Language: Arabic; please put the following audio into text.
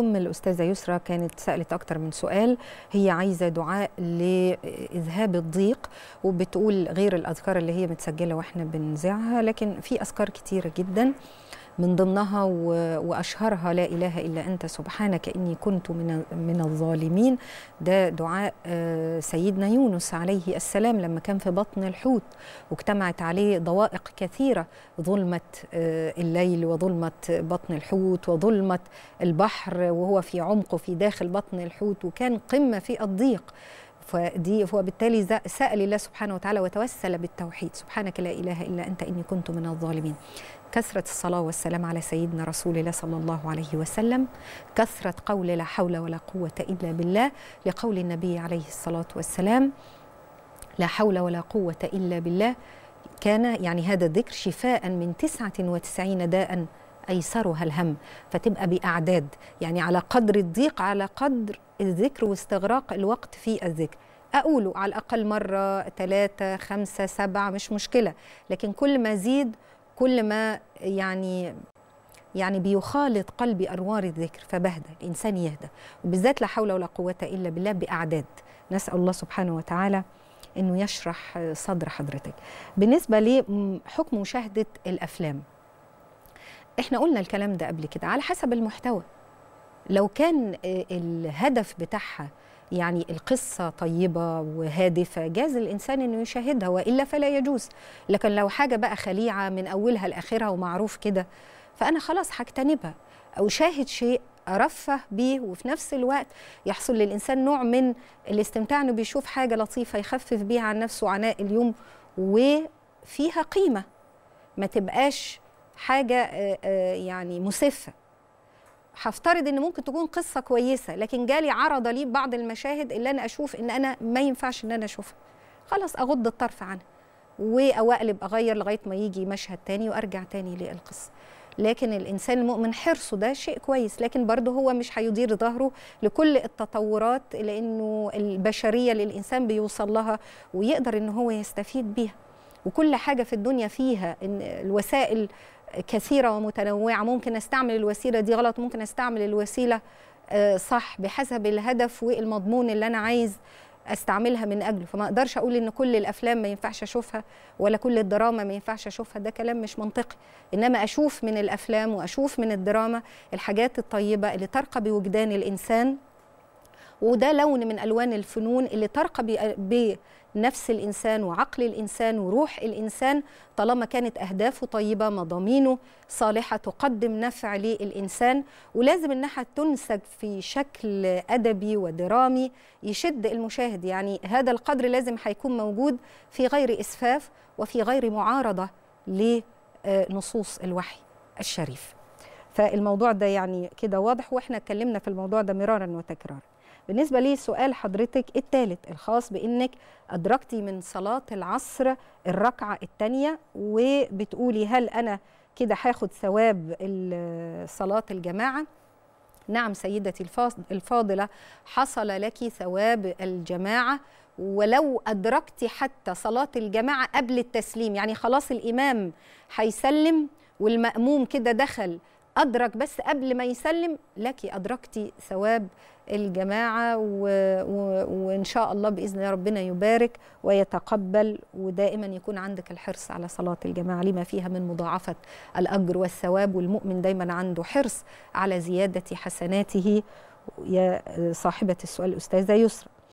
أم الأستاذة يسرى كانت سألت أكتر من سؤال هي عايزة دعاء لإذهاب الضيق وبتقول غير الأذكار اللي هي متسجلة وإحنا بنذاعها لكن في أذكار كتيرة جداً من ضمنها واشهرها لا اله الا انت سبحانك اني كنت من من الظالمين ده دعاء آه، سيدنا يونس عليه السلام لما كان في بطن الحوت واجتمعت عليه ضوائق كثيره ظلمه آه، الليل وظلمه بطن الحوت وظلمه البحر وهو في عمقه في داخل بطن الحوت وكان قمه في الضيق فدي وبالتالي سأل الله سبحانه وتعالى وتوسل بالتوحيد سبحانك لا إله إلا أنت إني كنت من الظالمين كثرة الصلاة والسلام على سيدنا رسول الله صلى الله عليه وسلم كثرة قول لا حول ولا قوة إلا بالله لقول النبي عليه الصلاة والسلام لا حول ولا قوة إلا بالله كان يعني هذا الذكر شفاء من 99 داء أيسرها الهم فتبقى بأعداد يعني على قدر الضيق على قدر الذكر واستغراق الوقت في الذكر أقوله على الأقل مرة ثلاثة خمسة سبعة مش مشكلة لكن كل ما زيد كل ما يعني يعني بيخالط قلبي أنوار الذكر فبهدى الإنسان يهدى وبالذات لا حول ولا قوة إلا بالله بأعداد نسأل الله سبحانه وتعالى أنه يشرح صدر حضرتك بالنسبة لحكم مشاهدة الأفلام احنا قلنا الكلام ده قبل كده على حسب المحتوى لو كان آه، الهدف بتاعها يعني القصة طيبة وهادفة جاز الإنسان أنه يشاهدها وإلا فلا يجوز لكن لو حاجة بقى خليعة من أولها لآخرها ومعروف كده فأنا خلاص هجتنبها أو شاهد شيء أرفه بيه وفي نفس الوقت يحصل للإنسان نوع من الاستمتاع أنه بيشوف حاجة لطيفة يخفف بيها عن نفسه عناء اليوم وفيها قيمة ما تبقاش حاجة آه، آه، يعني مسفة هفترض ان ممكن تكون قصه كويسه لكن جالي عرض لي بعض المشاهد اللي انا اشوف ان انا ما ينفعش ان انا اشوفها خلاص اغض الطرف عنها واقلب اغير لغايه ما يجي مشهد تاني وارجع تاني للقصه لكن الانسان المؤمن حرصه ده شيء كويس لكن برضه هو مش هيدير ظهره لكل التطورات لانه البشريه اللي الانسان بيوصل لها ويقدر ان هو يستفيد بيها وكل حاجه في الدنيا فيها إن الوسائل كثيره ومتنوعه ممكن استعمل الوسيله دي غلط ممكن استعمل الوسيله آه، صح بحسب الهدف والمضمون اللي انا عايز استعملها من اجله فما اقدرش اقول ان كل الافلام ما ينفعش اشوفها ولا كل الدراما ما ينفعش اشوفها ده كلام مش منطقي انما اشوف من الافلام واشوف من الدراما الحاجات الطيبه اللي ترقى بوجدان الانسان وده لون من الوان الفنون اللي ترقى بنفس الانسان وعقل الانسان وروح الانسان طالما كانت اهدافه طيبه مضامينه صالحه تقدم نفع للانسان ولازم انها تنسج في شكل ادبي ودرامي يشد المشاهد يعني هذا القدر لازم هيكون موجود في غير اسفاف وفي غير معارضه لنصوص الوحي الشريف فالموضوع ده يعني كده واضح واحنا اتكلمنا في الموضوع ده مرارا وتكرارا بالنسبه لسؤال حضرتك الثالث الخاص بانك ادركتي من صلاه العصر الركعه الثانيه وبتقولي هل انا كده هاخد ثواب صلاه الجماعه نعم سيدتي الفاضله حصل لك ثواب الجماعه ولو أدركت حتى صلاة الجماعة قبل التسليم يعني خلاص الإمام هيسلم والمأموم كده دخل أدرك بس قبل ما يسلم لك أدركتي ثواب الجماعة و... و... وإن شاء الله بإذن ربنا يبارك ويتقبل ودائما يكون عندك الحرص على صلاة الجماعة لما فيها من مضاعفة الأجر والثواب والمؤمن دايما عنده حرص على زيادة حسناته يا صاحبة السؤال الأستاذة يسرى